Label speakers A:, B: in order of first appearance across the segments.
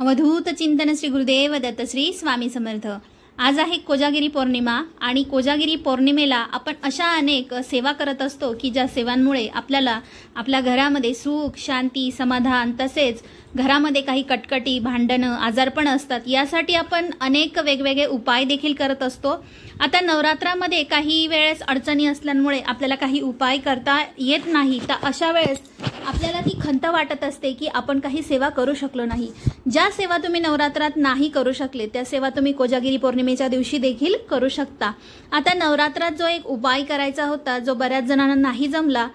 A: अवधूत चिंतन श्री गुरुदेव दत्त श्री स्वामी समर्थ आज आहे कोजागिरी पौर्णिमा आणि कोजागिरी पौर्णिमेला आपण अशा अनेक सेवा करत असतो की ज्या सेवांमुळे आपल्याला आपल्या घरामध्ये सुख शांती समाधान तसेच घरामध्ये काही कटकटी भांडणं आजारपण असतात यासाठी आपण अनेक वेगवेगळे उपाय देखील करत असतो आता नवरात्रामध्ये काही वेळेस अडचणी असल्यामुळे आपल्याला काही उपाय करता येत नाही तर अशा वेळेस आपल्याला ती खंत वाटत असते की आपण काही सेवा करू शकलो नाही ज्या सेवा तुम्ही नवरात्रात नाही करू शकले त्या सेवा तुम्ही कोजागिरी पौर्णिमेच्या दिवशी देखील करू शकता आता नवरात्रात जो एक उपाय करायचा होता जो बऱ्याच जणांना नाही जमला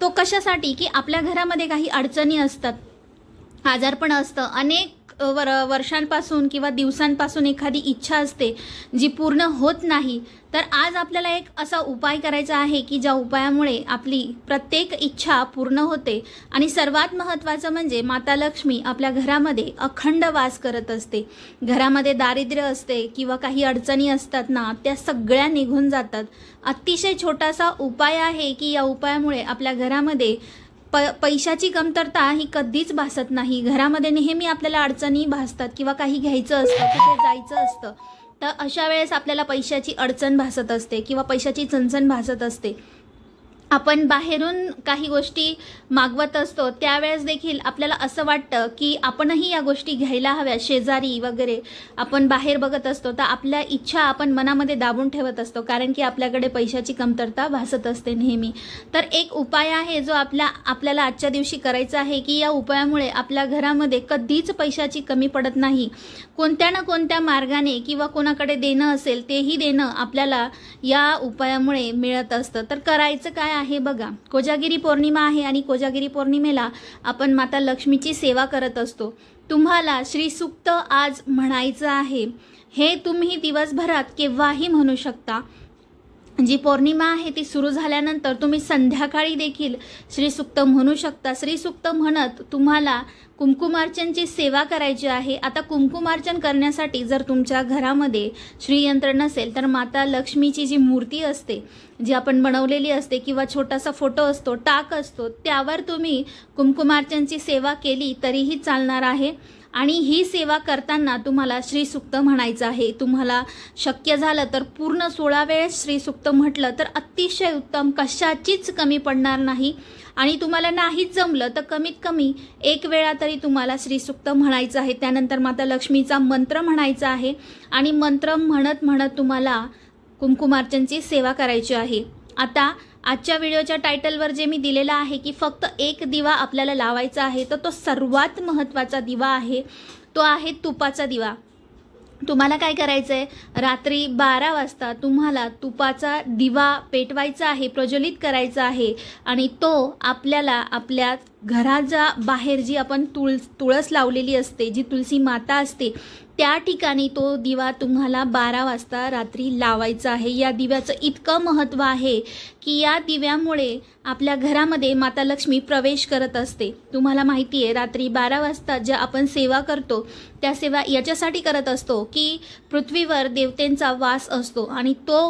A: तो कशासाठी की आपल्या घरामध्ये काही अडचणी असतात आजारपण असतं अनेक वर वर्षांपासून किंवा दिवसांपासून एखादी इच्छा असते जी पूर्ण होत नाही तर आज आपल्याला एक असा उपाय करायचा आहे की ज्या उपायामुळे आपली प्रत्येक इच्छा पूर्ण होते आणि सर्वात महत्त्वाचं म्हणजे माता लक्ष्मी आपल्या घरामध्ये अखंड वास करत असते घरामध्ये दारिद्र्य असते किंवा काही अडचणी असतात ना त्या सगळ्या निघून जातात अतिशय छोटासा उपाय आहे की या उपायामुळे आपल्या घरामध्ये प पैशाची कमतरता ही कधीच भासत नाही घरामध्ये नेहमी आपल्याला अडचणी भासतात किंवा काही घ्यायचं असतं कुठे जायचं असतं तर अशा वेळेस आपल्याला पैशाची अडचण भासत असते किंवा पैशाची चणचण भासत असते आपण बाहेरून काही गोष्टी मागवत असतो त्यावेळेस देखील आपल्याला असं वाटतं की आपणही या गोष्टी घ्यायला हव्या शेजारी वगैरे आपण बाहेर बघत असतो तर आपल्या इच्छा आपण मनामध्ये दाबून ठेवत असतो कारण की आपल्याकडे पैशाची कमतरता भासत असते नेहमी तर एक उपाय आहे जो आपल्या आपल्याला आजच्या दिवशी करायचा आहे की या उपायामुळे आपल्या घरामध्ये कधीच पैशाची कमी पडत नाही कोणत्या ना कोणत्या मार्गाने किंवा कोणाकडे देणं असेल तेही देणं आपल्याला या उपायामुळे मिळत असतं तर करायचं काय आहे आहे बघा कोजागिरी पौर्णिमा आहे आणि कोजागिरी पौर्णिमेला आपण माता लक्ष्मीची सेवा करत असतो तुम्हाला सुक्त आज म्हणायचं आहे हे तुम्ही दिवसभरात केव्हाही म्हणू शकता जी पौर्णिमा आहे ती सुरू झाल्यानंतर तुम्ही संध्याकाळी देखील श्रीसुक्त म्हणू शकता श्रीसुक्त म्हणत तुम्हाला कुंकुमार्चनची सेवा करायची आहे आता कुंकुमार्चन करण्यासाठी जर तुमच्या घरामध्ये श्रीयंत्र नसेल तर माता लक्ष्मीची जी मूर्ती असते जी आपण बनवलेली असते किंवा छोटासा फोटो असतो टाक असतो त्यावर तुम्ही कुंकुमार्चनची सेवा केली तरीही चालणार आहे आणि ही सेवा करताना तुम्हाला श्रीसुक्त म्हणायचं आहे तुम्हाला शक्य झालं तर पूर्ण सोळा वेळेस श्रीसुक्त म्हटलं तर अतिशय उत्तम कशाचीच कमी पडणार नाही आणि तुम्हाला नाहीच जमलं तर कमीत कमी एक वेळा तरी तुम्हाला श्रीसुक्त म्हणायचं आहे त्यानंतर माता लक्ष्मीचा मंत्र म्हणायचा आहे आणि मंत्र म्हणत म्हणत तुम्हाला कुमकुमार्चनची सेवा करायची आहे आता आजच्या व्हिडिओच्या टायटलवर जे मी दिलेलं आहे की फक्त एक दिवा आपल्याला लावायचा आहे तर तो सर्वात महत्त्वाचा दिवा आहे तो आहे तुपाचा दिवा तुम्हाला काय करायचं आहे रात्री बारा वाजता तुम्हाला तुपाचा दिवा पेटवायचा आहे प्रज्वलित करायचा आहे आणि तो आपल्याला आपल्या घराच्या बाहेर जी आपण तुळ तुळस लावलेली असते जी तुलसी माता असते त्या ठिकाणी तो दिवा तुम्हाला बारा वाजता रात्री लावायचा आहे या दिव्याचं इतकं महत्त्व आहे की या दिव्यामुळे आपल्या घरामध्ये माता लक्ष्मी प्रवेश करत असते तुम्हाला माहिती आहे रात्री बारा वाजता ज्या आपण सेवा करतो त्या सेवा याच्यासाठी करत असतो की पृथ्वीवर देवतेंचा वास असतो आणि तो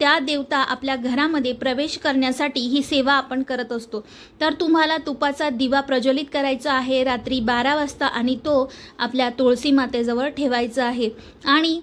A: त्या देवता आपल्या घरामध्ये प्रवेश करण्यासाठी ही सेवा आपण करत असतो तर तुम्हाला तुपाचा दिवा प्रज्वलित करायचा आहे रात्री बारा वाजता आणि तो आपल्या तुळसी मातेजवळ ठेवायचं आहे आणि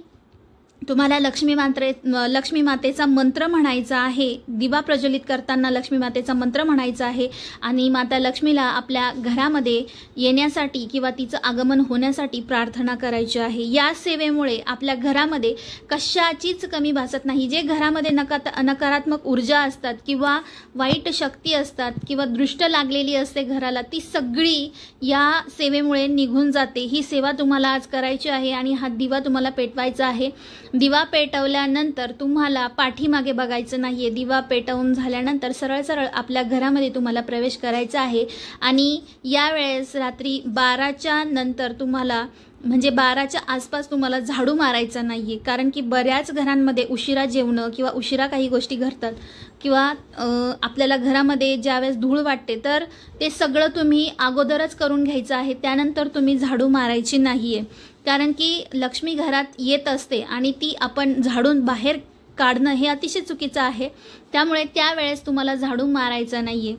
A: तुम्हाला लक्ष्मी मात्रे लक्ष्मी मातेचा मंत्र म्हणायचा आहे दिवा प्रज्वलित करताना लक्ष्मी मातेचा मंत्र म्हणायचा आहे आणि माता लक्ष्मीला आपल्या घरामध्ये येण्यासाठी किंवा तिचं आगमन होण्यासाठी प्रार्थना करायची आहे या सेवेमुळे आपल्या घरामध्ये कशाचीच कमी भासत नाही जे घरामध्ये नकात नकारात्मक ऊर्जा असतात किंवा वाईट शक्ती असतात किंवा दृष्ट लागलेली असते घराला ती सगळी या सेवेमुळे निघून जाते ही सेवा तुम्हाला आज करायची आहे आणि हा दिवा तुम्हाला पेटवायचा आहे दिवा पेटवल्यानंतर तुम्हाला पाठीमागे बघायचं नाही आहे दिवा पेटवून झाल्यानंतर सरळ सरळ आपल्या घरामध्ये तुम्हाला प्रवेश करायचा आहे आणि यावेळेस रात्री बाराच्या नंतर तुम्हाला म्हणजे बाराच्या आसपास तुम्हाला झाडू मारायचा नाही आहे कारण की बऱ्याच घरांमध्ये उशिरा जेवणं किंवा उशिरा काही गोष्टी घडतात किंवा आपल्याला घरामध्ये ज्यावेळेस धूळ वाटते तर ते सगळं तुम्ही अगोदरच करून घ्यायचं आहे त्यानंतर तुम्ही झाडू मारायची नाही आहे कारण की लक्ष्मी घरात येत असते आणि ती आपण झाडून बाहेर काढणं हे अतिशय चुकीचं आहे त्यामुळे त्यावेळेस तुम्हाला झाडू मारायचं नाही आहे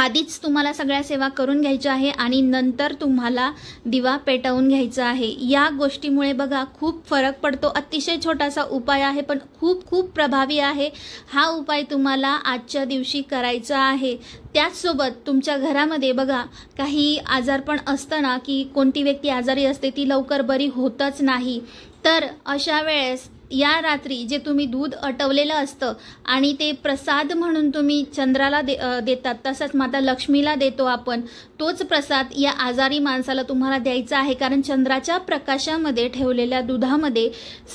A: आधीच तुम्हाला सगळ्या सेवा करून घ्यायच्या आहे आणि नंतर तुम्हाला दिवा पेटवून घ्यायचा आहे या गोष्टीमुळे बघा खूप फरक पडतो अतिशय छोटासा उपाय आहे पण खूप खूप प्रभावी आहे हा उपाय तुम्हाला आजच्या दिवशी करायचा आहे त्याचसोबत तुमच्या घरामध्ये बघा काही आजार पण असतं ना की कोणती व्यक्ती आजारी असते ती लवकर बरी होतच नाही तर अशा वेळेस या रात्री जे तुम्ही दूध अटवलेलं असतं आणि ते प्रसाद म्हणून तुम्ही चंद्राला दे देतात तसंच माता लक्ष्मीला देतो आपण तोच प्रसाद या आजारी माणसाला तुम्हाला द्यायचा आहे कारण चंद्राच्या प्रकाशामध्ये ठेवलेल्या दुधामध्ये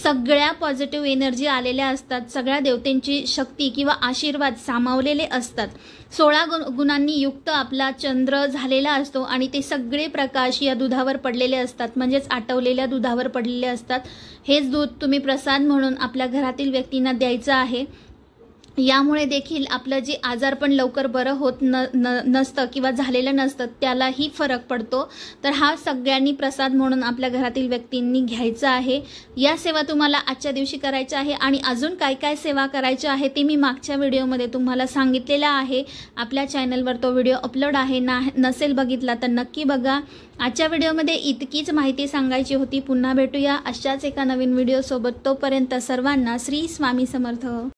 A: सगळ्या पॉझिटिव्ह एनर्जी आलेल्या असतात सगळ्या देवतेंची शक्ती किंवा आशीर्वाद सामावलेले असतात सोळा गुण गुणांनी युक्त आपला चंद्र झालेला असतो आणि ते सगळे प्रकाश या दुधावर पडलेले असतात म्हणजेच आटवलेल्या दुधावर पडलेले असतात हेच दूध तुम्ही प्रसाद म्हणून आपल्या घरातील व्यक्तींना द्यायचं आहे यामुळे देखील आपलं जे आजार पण लवकर बरं होत न न नसतं किंवा झालेलं नसतं त्यालाही फरक पडतो तर हा सगळ्यांनी प्रसाद म्हणून आपल्या घरातील व्यक्तींनी घ्यायचा आहे या सेवा तुम्हाला आजच्या दिवशी करायच्या आहे आणि अजून काय काय सेवा करायच्या आहे ते मी मागच्या व्हिडिओमध्ये तुम्हाला सांगितलेलं आहे आपल्या चॅनलवर तो व्हिडिओ अपलोड आहे ना नसेल बघितला तर नक्की बघा आजच्या व्हिडिओमध्ये इतकीच माहिती सांगायची होती पुन्हा भेटूया अशाच एका नवीन व्हिडिओसोबत तोपर्यंत सर्वांना श्री स्वामी समर्थ